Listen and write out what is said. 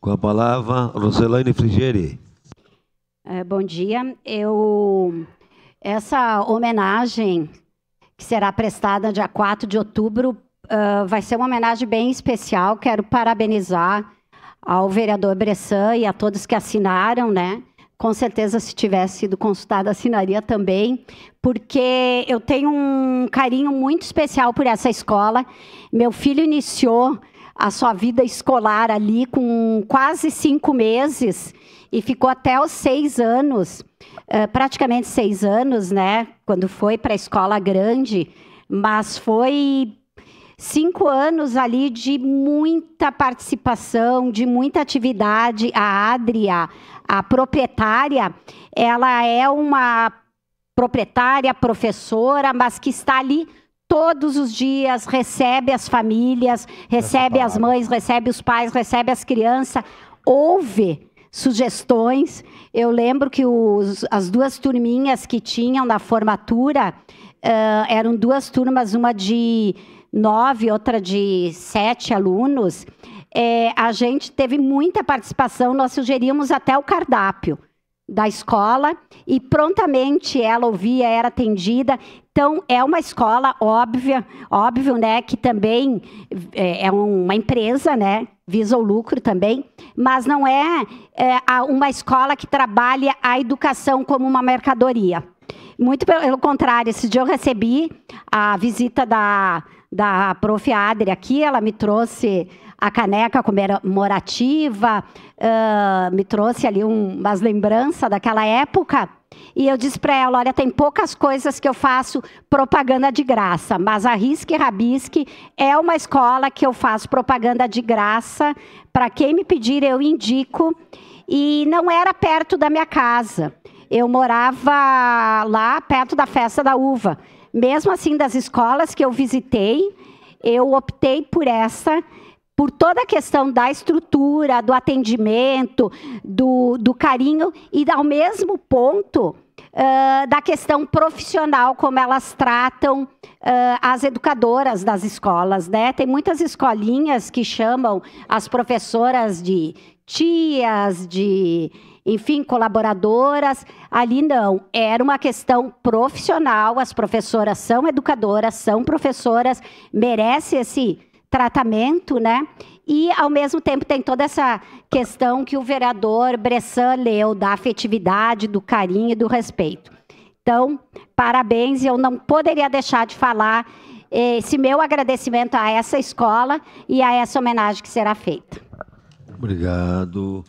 Com a palavra, Roselaine Frigeri. É, bom dia. Eu essa homenagem que será prestada dia 4 de outubro uh, vai ser uma homenagem bem especial. Quero parabenizar ao vereador Bressan e a todos que assinaram, né? Com certeza, se tivesse sido consultado, assinaria também, porque eu tenho um carinho muito especial por essa escola. Meu filho iniciou a sua vida escolar ali com quase cinco meses e ficou até os seis anos, eh, praticamente seis anos, né? Quando foi para a escola grande, mas foi cinco anos ali de muita participação, de muita atividade. A Adria, a proprietária, ela é uma proprietária, professora, mas que está ali todos os dias, recebe as famílias, recebe as mães, recebe os pais, recebe as crianças, ouve sugestões. Eu lembro que os, as duas turminhas que tinham na formatura uh, eram duas turmas, uma de nove, outra de sete alunos. É, a gente teve muita participação, nós sugerimos até o cardápio da escola e prontamente ela ouvia, era atendida. Então é uma escola óbvia, óbvio, né, que também é, é uma empresa, né, visa o lucro também, mas não é, é uma escola que trabalha a educação como uma mercadoria. Muito pelo contrário, esse dia eu recebi a visita da da prof. Adri aqui, ela me trouxe a caneca comemorativa, uh, me trouxe ali um, umas lembranças daquela época. E eu disse para ela: olha, tem poucas coisas que eu faço propaganda de graça, mas a Risque Rabisque é uma escola que eu faço propaganda de graça. Para quem me pedir, eu indico. E não era perto da minha casa. Eu morava lá perto da festa da uva. Mesmo assim, das escolas que eu visitei, eu optei por essa por toda a questão da estrutura, do atendimento, do, do carinho e, ao mesmo ponto, uh, da questão profissional, como elas tratam uh, as educadoras das escolas. Né? Tem muitas escolinhas que chamam as professoras de tias, de enfim, colaboradoras. Ali não, era uma questão profissional. As professoras são educadoras, são professoras, merece esse tratamento, né? E, ao mesmo tempo, tem toda essa questão que o vereador Bressan leu, da afetividade, do carinho e do respeito. Então, parabéns, eu não poderia deixar de falar eh, esse meu agradecimento a essa escola e a essa homenagem que será feita. Obrigado.